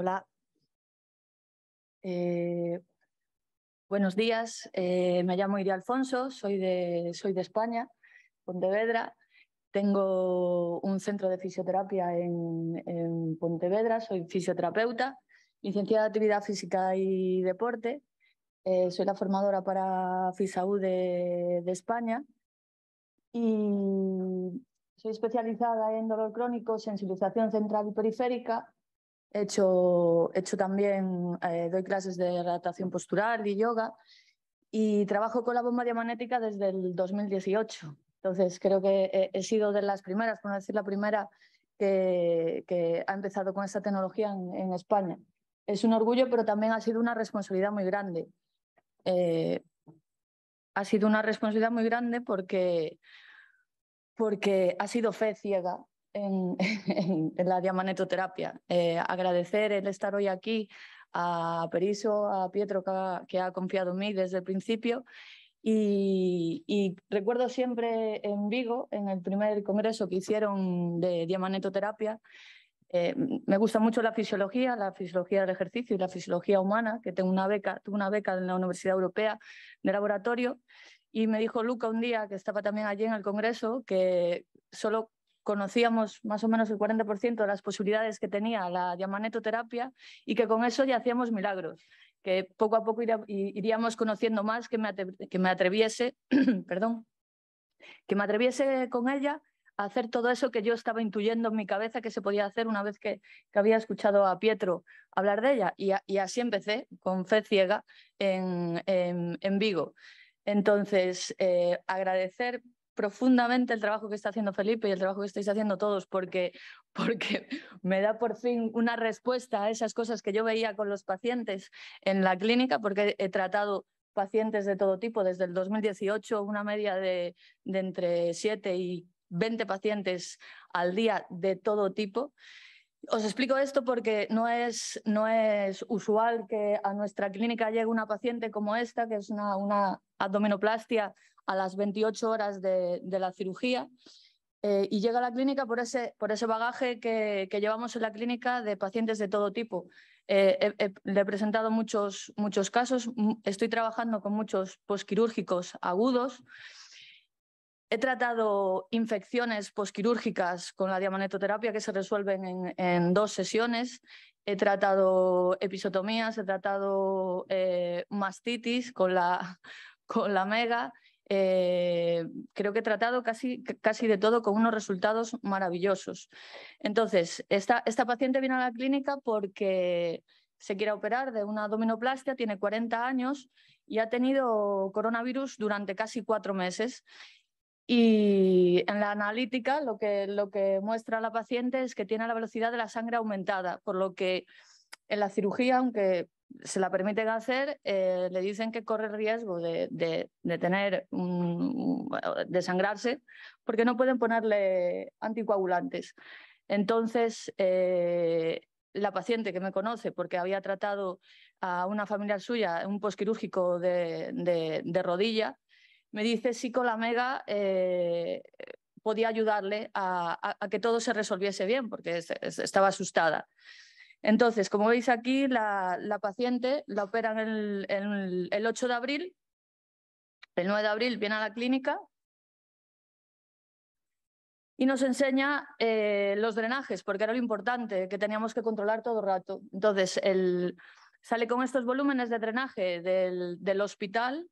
Hola. Eh, buenos días, eh, me llamo Iria Alfonso, soy de, soy de España, Pontevedra. Tengo un centro de fisioterapia en, Pontevedra, soy fisioterapeuta, licenciada en actividad física y deporte. Eh, soy la formadora para FISAU de España y soy especializada en dolor crónico, sensibilización central y periférica He hecho, hecho también, eh, doy clases de adaptación postural y yoga y trabajo con la bomba diamagnética desde el 2018. Entonces, creo que he, sido de las primeras, por no decir la primera, que, ha empezado con esta tecnología en, España. Es un orgullo, pero también ha sido una responsabilidad muy grande. Eh, ha sido una responsabilidad muy grande porque, porque ha sido fe ciega en, la diamanetoterapia. Eh, agradecer el estar hoy aquí a Periso, a Pietro, que ha, confiado en mí desde el principio. Y, recuerdo siempre en Vigo, en el primer congreso que hicieron de diamanetoterapia, eh, me gusta mucho la fisiología, la fisiología del ejercicio y la fisiología humana, que tengo una beca, tuve una beca en la Universidad Europea de laboratorio, y me dijo Luca un día, que estaba también allí en el Congreso, que solo conocíamos más o menos el 40% de las posibilidades que tenía la diamanetoterapia y que con eso ya hacíamos milagros, que poco a poco iríamos conociendo más, que me, que me atreviese, perdón, que me atreviese con ella a hacer todo eso que yo estaba intuyendo en mi cabeza que se podía hacer una vez que, había escuchado a Pietro hablar de ella. Y, así empecé, con fe ciega, en, en, Vigo. Entonces, eh, agradecer profundamente el trabajo que está haciendo Felipe y el trabajo que estáis haciendo todos, porque, porque me da por fin una respuesta a esas cosas que yo veía con los pacientes en la clínica, porque he tratado pacientes de todo tipo desde el 2018, una media de, de entre 7 y 20 pacientes al día de todo tipo. Os explico esto porque no es, no es usual que a nuestra clínica llegue una paciente como esta, que es una, una abdominoplastia a las 28 horas de, la cirugía. Eh, y llega a la clínica por ese, por ese bagaje que, llevamos en la clínica de pacientes de todo tipo. Eh, le he presentado muchos, muchos casos, estoy trabajando con muchos posquirúrgicos agudos He tratado infecciones posquirúrgicas con la diamanetoterapia que se resuelven en, dos sesiones. He tratado episotomías, he tratado eh, mastitis con la, con la mega. Eh, creo que he tratado casi, casi de todo con unos resultados maravillosos. Entonces, esta, esta paciente viene a la clínica porque se quiere operar de una dominoplastia, tiene 40 años y ha tenido coronavirus durante casi cuatro meses. Y en la analítica lo que, muestra la paciente es que tiene la velocidad de la sangre aumentada, por lo que en la cirugía, aunque se la permiten hacer, eh, le dicen que corre el riesgo de, tener sangrarse porque no pueden ponerle anticoagulantes. Entonces, eh, la paciente que me conoce, porque había tratado a una familiar suya un posquirúrgico de rodilla, me dice si con la mega eh, podía ayudarle a, que todo se resolviese bien, porque estaba asustada. Entonces, como veis aquí, la, paciente la operan el, 8 de abril, el 9 de abril viene a la clínica, y nos enseña eh, los drenajes, porque era lo importante, que teníamos que controlar todo rato. Entonces, el, sale con estos volúmenes de drenaje del, del hospital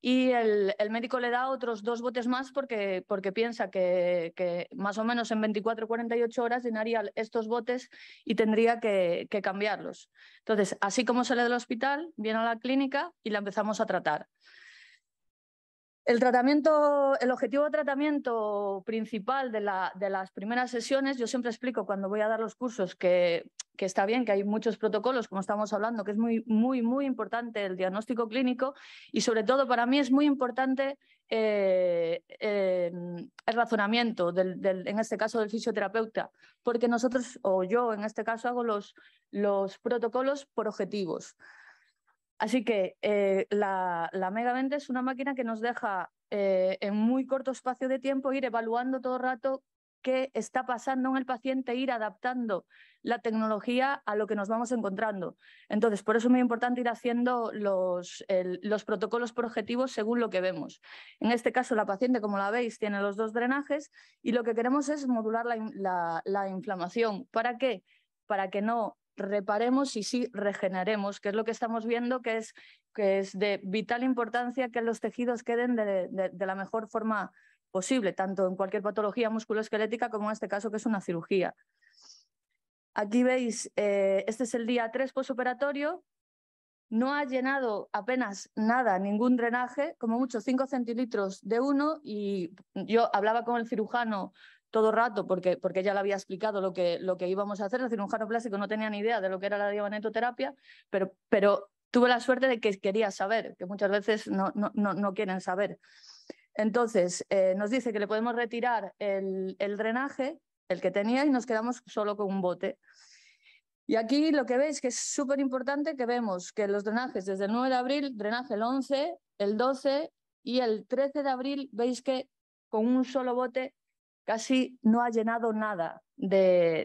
y el, médico le da otros dos botes más porque, piensa que, más o menos en 24-48 o horas llenaría estos botes y tendría que, que, cambiarlos. Entonces, así como sale del hospital, viene a la clínica y la empezamos a tratar. El, objetivo de tratamiento principal de, las primeras sesiones, yo siempre explico cuando voy a dar los cursos que, está bien, que hay muchos protocolos, como estamos hablando, que es muy, muy, muy importante el diagnóstico clínico y sobre todo para mí es muy importante eh, em, el razonamiento, del, en este caso del fisioterapeuta, porque nosotros, o yo en este caso, hago los, los protocolos por objetivos. Así que eh, la, la Megavente es una máquina que nos deja eh, en muy corto espacio de tiempo ir evaluando todo rato qué está pasando en el paciente, ir adaptando la tecnología a lo que nos vamos encontrando. Entonces, por eso es muy importante ir haciendo los, protocolos por según lo que vemos. En este caso, la paciente, como la veis, tiene los dos drenajes y lo que queremos es modular la, la inflamación. ¿Para qué? Para que no reparemos y sí regeneremos, que es lo que estamos viendo que es, que es de vital importancia que los tejidos queden de, la mejor forma posible, tanto en cualquier patología musculoesquelética como en este caso que es una cirugía. Aquí veis, eh, este es el día 3 posoperatorio, no ha llenado apenas nada, ningún drenaje, como mucho 5 centilitros de uno y yo hablaba con el cirujano todo rato, porque, porque ella le había explicado lo que, lo que íbamos a hacer. un cirujano plástico no tenía ni idea de lo que era la diabanetoterapia pero, pero tuve la suerte de que quería saber, que muchas veces no, no, quieren saber. Entonces, eh, nos dice que le podemos retirar el, el drenaje, el que tenía, y nos quedamos solo con un bote. Y aquí lo que veis que es súper importante que vemos que los drenajes desde el 9 de abril, drenaje el 11, el 12 y el 13 de abril, veis que con un solo bote casi no ha llenado nada de,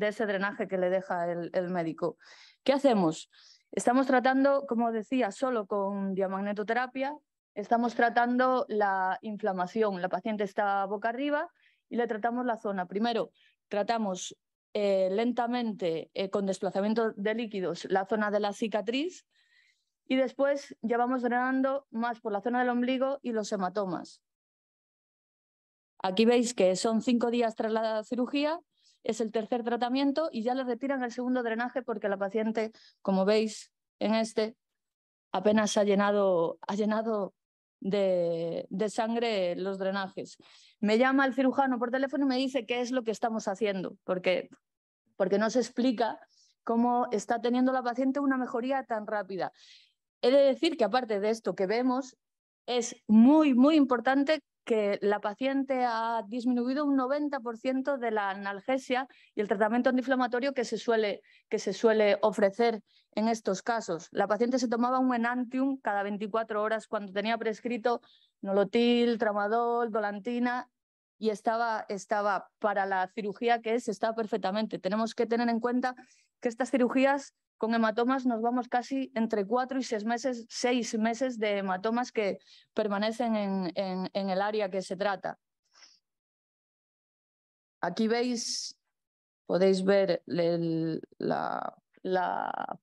ese drenaje que le deja el, médico. ¿Qué hacemos? Estamos tratando, como decía, solo con diamagnetoterapia, estamos tratando la inflamación. La paciente está boca arriba y le tratamos la zona. Primero, tratamos eh, lentamente, eh, con desplazamiento de líquidos, la zona de la cicatriz y después ya vamos drenando más por la zona del ombligo y los hematomas. Aquí veis que son cinco días tras la cirugía, es el tercer tratamiento y ya le retiran el segundo drenaje porque la paciente, como veis en este, apenas ha llenado, ha llenado de, sangre los drenajes. Me llama el cirujano por teléfono y me dice qué es lo que estamos haciendo, porque, porque no se explica cómo está teniendo la paciente una mejoría tan rápida. He de decir que aparte de esto que vemos, es muy, muy importante que la paciente ha disminuido un 90% de la analgesia y el tratamiento antiinflamatorio que se, suele, que se suele ofrecer en estos casos. La paciente se tomaba un enantium cada 24 horas cuando tenía prescrito nolotil, tramadol, dolantina y estaba, estaba para la cirugía que es, está perfectamente. Tenemos que tener en cuenta que estas cirugías con hematomas nos vamos casi entre cuatro y seis meses, seis meses de hematomas que permanecen en, el área que se trata. Aquí veis, podéis ver la,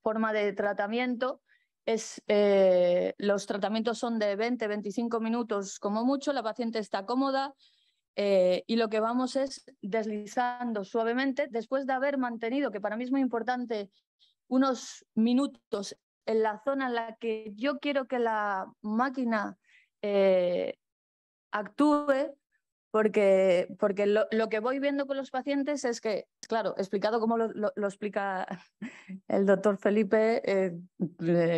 forma de tratamiento. Es, eh, los tratamientos son de 20-25 minutos como mucho, la paciente está cómoda, eh, y lo que vamos es deslizando suavemente después de haber mantenido, que para mí es muy importante, unos minutos en la zona en la que yo quiero que la máquina eh, actúe, porque, porque lo, que voy viendo con los pacientes es que, claro, explicado como lo, explica el doctor Felipe, eh,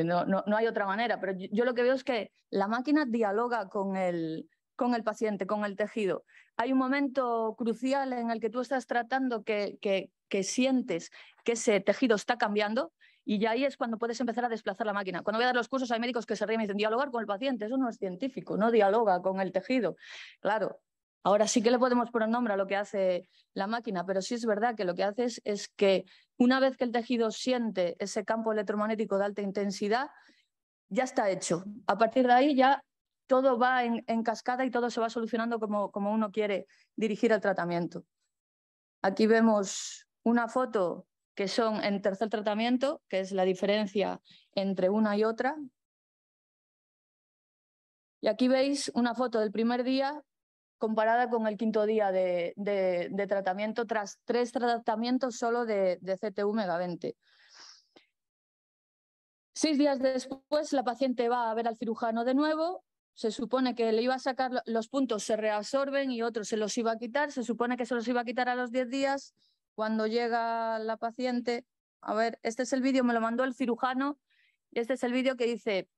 no, hay otra manera, pero yo, lo que veo es que la máquina dialoga con el, con el paciente, con el tejido. Hay un momento crucial en el que tú estás tratando que, sientes que ese tejido está cambiando y ya ahí es cuando puedes empezar a desplazar la máquina. Cuando voy a dar los cursos hay médicos que se ríen y dicen, dialogar con el paciente, eso no es científico, no dialoga con el tejido. Claro, ahora sí que le podemos poner nombre a lo que hace la máquina, pero sí es verdad que lo que haces es que una vez que el tejido siente ese campo electromagnético de alta intensidad, ya está hecho. A partir de ahí ya todo va en, cascada y todo se va solucionando como, uno quiere dirigir el tratamiento. Aquí vemos una foto que son en tercer tratamiento, que es la diferencia entre una y otra. Y aquí veis una foto del primer día comparada con el quinto día de, tratamiento tras tres tratamientos solo de, CTU CTU 20. Seis días después, la paciente va a ver al cirujano de nuevo se supone que le iba a sacar los puntos, se reabsorben y otros se los iba a quitar, se supone que se los iba a quitar a los 10 días, cuando llega la paciente, a ver, este es el vídeo, me lo mandó el cirujano, este es el vídeo que dice,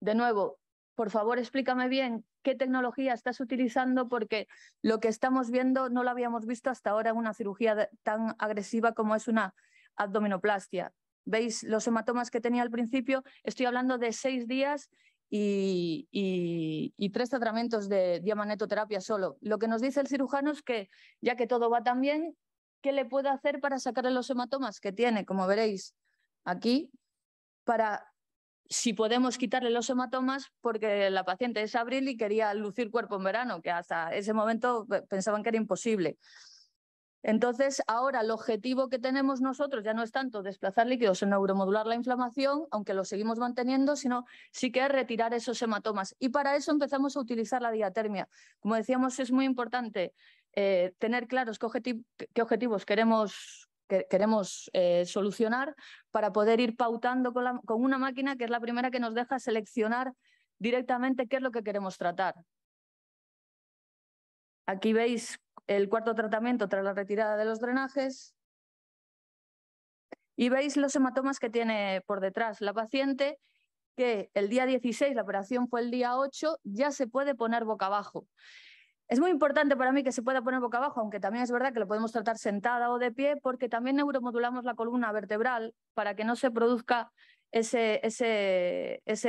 de nuevo, por favor explícame bien qué tecnología estás utilizando porque lo que estamos viendo no lo habíamos visto hasta ahora en una cirugía tan agresiva como es una abdominoplastia. ¿Veis los hematomas que tenía al principio? Estoy hablando de seis días y, tres tratamientos de diamanetoterapia solo. Lo que nos dice el cirujano es que, ya que todo va tan bien, ¿qué le puede hacer para sacarle los hematomas que tiene? Como veréis aquí, para si podemos quitarle los hematomas, porque la paciente es abril y quería lucir cuerpo en verano, que hasta ese momento pensaban que era imposible. Entonces, ahora el objetivo que tenemos nosotros ya no es tanto desplazar líquidos en neuromodular la inflamación, aunque lo seguimos manteniendo, sino sí que es retirar esos hematomas. Y para eso empezamos a utilizar la diatermia. Como decíamos, es muy importante eh, tener claros qué, objetivos queremos eh, solucionar para poder ir pautando con, una máquina que es la primera que nos deja seleccionar directamente qué es lo que queremos tratar. Aquí veis el cuarto tratamiento tras la retirada de los drenajes. Y veis los hematomas que tiene por detrás la paciente, que el día 16, la operación fue el día 8, ya se puede poner boca abajo. Es muy importante para mí que se pueda poner boca abajo, aunque también es verdad que lo podemos tratar sentada o de pie, porque también neuromodulamos la columna vertebral para que no se produzca ese,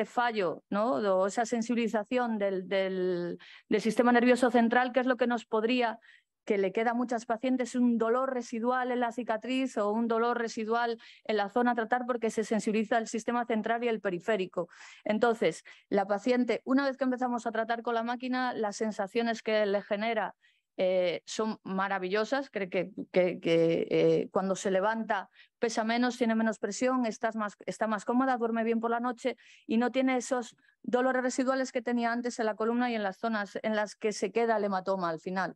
fallo ¿no? o esa sensibilización del, del sistema nervioso central, que es lo que nos podría que le queda a muchas pacientes un dolor residual en la cicatriz o un dolor residual en la zona a tratar porque se sensibiliza el sistema central y el periférico. Entonces, la paciente, una vez que empezamos a tratar con la máquina, las sensaciones que le genera eh, son maravillosas, Cree que, eh, cuando se levanta pesa menos, tiene menos presión, está más cómoda, duerme bien por la noche y no tiene esos dolores residuales que tenía antes en la columna y en las zonas en las que se queda el hematoma al final.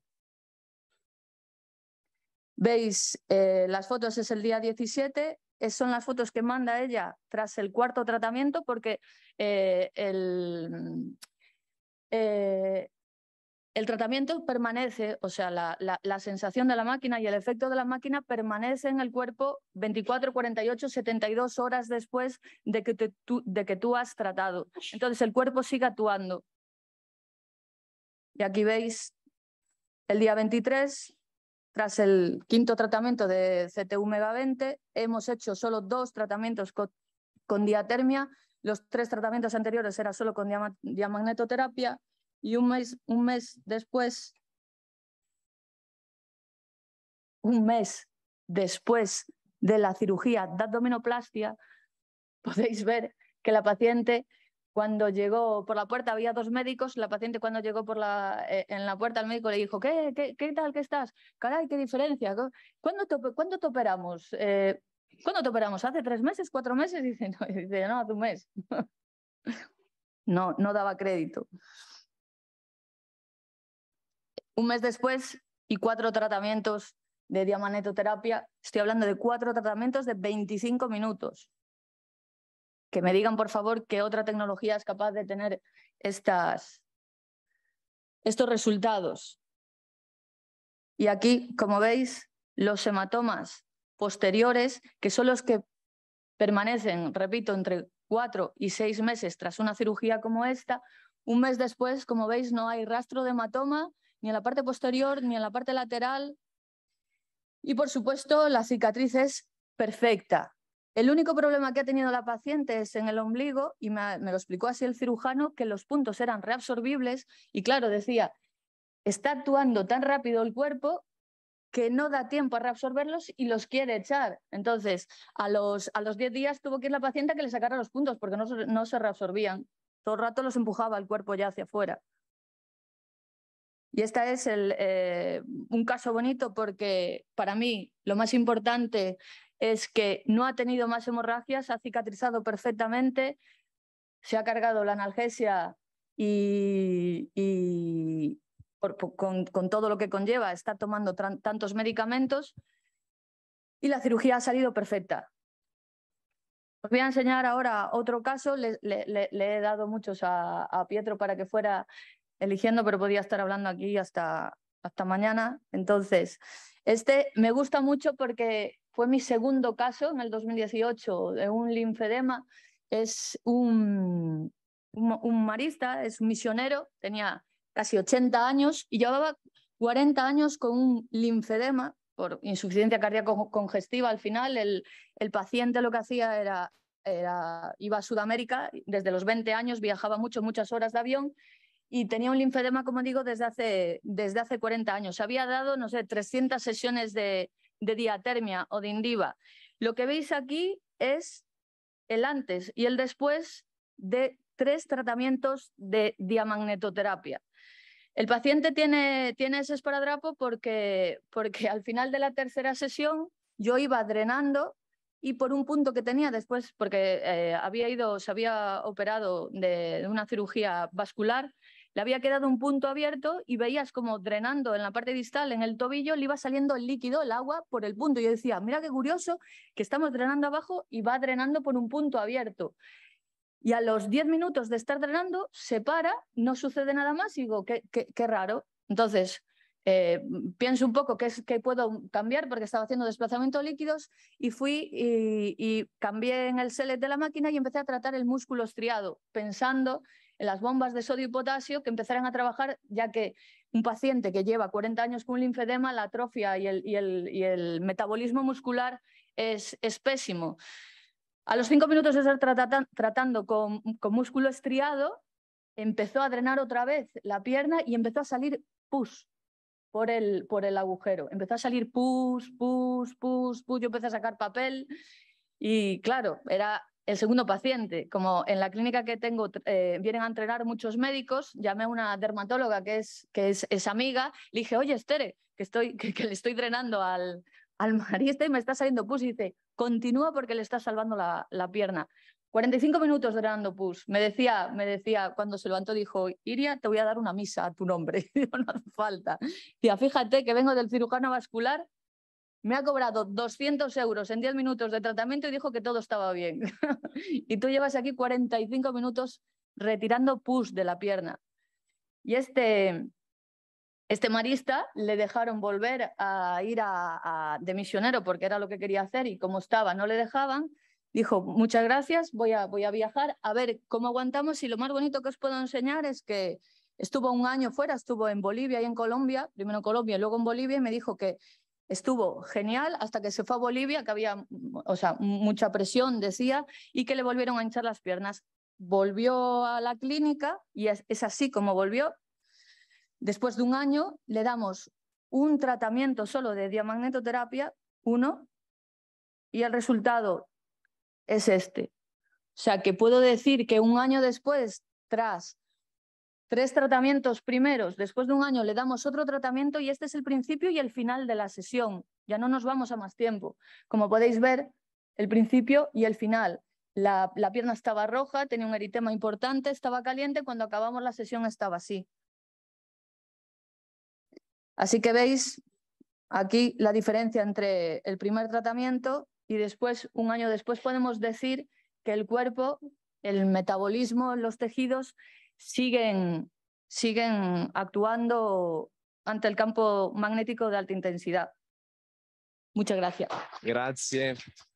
Veis, eh, las fotos es el día 17, son las fotos que manda ella tras el cuarto tratamiento porque eh, eh, el, tratamiento permanece, o sea, la, sensación de la máquina y el efecto de la máquina permanece en el cuerpo 24, 48, 72 horas después de que tú has tratado. Entonces el cuerpo sigue actuando. Y aquí veis el día 23, tras el quinto tratamiento de CTU-Mega20, hemos hecho solo dos tratamientos con, diatermia. Los tres tratamientos anteriores eran solo con diamagnetoterapia y un mes, un mes después, un mes después de la cirugía de abdominoplastia, podéis ver que la paciente cuando llegó por la puerta había dos médicos, la paciente cuando llegó eh, en la puerta al médico le dijo, ¿qué, qué, qué tal que estás? Caray, qué diferencia. ¿Cuándo te, te operamos? Eh, ¿Cuándo te operamos? ¿Hace tres meses, cuatro meses? dice, no, dice, hace un mes. no, no daba crédito. Un mes después y cuatro tratamientos de diamanetoterapia. Estoy hablando de cuatro tratamientos de 25 minutos que me digan, por favor, qué otra tecnología es capaz de tener estos resultados. Y aquí, como veis, los hematomas posteriores, que son los que permanecen, repito, entre cuatro y seis meses tras una cirugía como esta, un mes después, como veis, no hay rastro de hematoma ni en la parte posterior ni en la parte lateral. Y por supuesto, la cicatriz es perfecta. El único problema que ha tenido la paciente es en el ombligo y me, lo explicó así el cirujano que los puntos eran reabsorbibles y claro, decía, está actuando tan rápido el cuerpo que no da tiempo a reabsorberlos y los quiere echar. Entonces, a los, a los 10 días tuvo que ir la paciente a que le sacara los puntos porque no, se reabsorbían. Todo el rato los empujaba el cuerpo ya hacia afuera. Y este es eh, un caso bonito porque para mí lo más importante es que no ha tenido más hemorragias, ha cicatrizado perfectamente, se ha cargado la analgesia y, con, todo lo que conlleva está tomando tantos medicamentos y la cirugía ha salido perfecta. Os voy a enseñar ahora otro caso, le, he dado muchos a, a, Pietro para que fuera eligiendo, pero podía estar hablando aquí hasta, hasta mañana. Entonces, este me gusta mucho porque fue mi segundo caso en el 2018 de un linfedema. Es un, marista, es un misionero, tenía casi 80 años y llevaba 40 años con un linfedema por insuficiencia cardíaca congestiva. Al final, el, paciente lo que hacía era, iba a Sudamérica, desde los 20 años viajaba mucho, muchas horas de avión y tenía un linfedema, como digo, desde hace, desde hace 40 años. Había dado, no sé, 300 sesiones de, de diatermia o de indiva. Lo que veis aquí es el antes y el después de tres tratamientos de diamagnetoterapia. El paciente tiene, tiene ese esparadrapo porque, porque al final de la tercera sesión yo iba drenando y por un punto que tenía después, porque eh, había ido, se había operado de una cirugía vascular, le había quedado un punto abierto y veías como drenando en la parte distal, en el tobillo, le iba saliendo el líquido, el agua, por el punto. Y yo decía, mira qué curioso que estamos drenando abajo y va drenando por un punto abierto. Y a los 10 minutos de estar drenando, se para, no sucede nada más y digo, qué, qué, raro. Entonces, eh, pienso un poco qué, es, qué puedo cambiar porque estaba haciendo desplazamiento de líquidos y fui y, y, cambié en el selet de la máquina y empecé a tratar el músculo estriado, pensando en las bombas de sodio y potasio que empezaran a trabajar, ya que un paciente que lleva 40 años con linfedema, la atrofia y el, y metabolismo muscular es, pésimo. A los cinco minutos de estar tratando con, músculo estriado, empezó a drenar otra vez la pierna y empezó a salir pus por el, por el agujero. Empezó a salir pus, pus, pus, pus. Yo empecé a sacar papel y claro, era el segundo paciente. Como en la clínica que tengo eh, vienen a entrenar muchos médicos, llamé a una dermatóloga que es, que es, amiga, le dije, oye, Estere, que, estoy, que, le estoy drenando al, al marista este, y me está saliendo pus. Y dice, continúa porque le está salvando la, pierna. 45 minutos drenando pus. Me decía, me decía, cuando se levantó, dijo, Iria, te voy a dar una misa a tu nombre. no hace falta. ya fíjate que vengo del cirujano vascular me ha cobrado 200 euros en 10 minutos de tratamiento y dijo que todo estaba bien. y tú llevas aquí 45 minutos retirando pus de la pierna. Y este, este marista le dejaron volver a ir a, de misionero porque era lo que quería hacer y como estaba no le dejaban. Dijo, muchas gracias, voy a, voy a viajar a ver cómo aguantamos y lo más bonito que os puedo enseñar es que estuvo un año fuera, estuvo en Bolivia y en Colombia, primero en Colombia y luego en Bolivia y me dijo que estuvo genial hasta que se fue a Bolivia, que había o sea, mucha presión, decía, y que le volvieron a hinchar las piernas. Volvió a la clínica y es, así como volvió. Después de un año le damos un tratamiento solo de diamagnetoterapia, uno, y el resultado es este. O sea, que puedo decir que un año después, tras tres tratamientos primeros, después de un año le damos otro tratamiento y este es el principio y el final de la sesión. Ya no nos vamos a más tiempo. Como podéis ver, el principio y el final. La, pierna estaba roja, tenía un eritema importante, estaba caliente, cuando acabamos la sesión estaba así. Así que veis aquí la diferencia entre el primer tratamiento y después, un año después, podemos decir que el cuerpo, el metabolismo, los tejidos siguen, siguen actuando ante el campo magnético de alta intensidad. Muchas gracias. Gracias.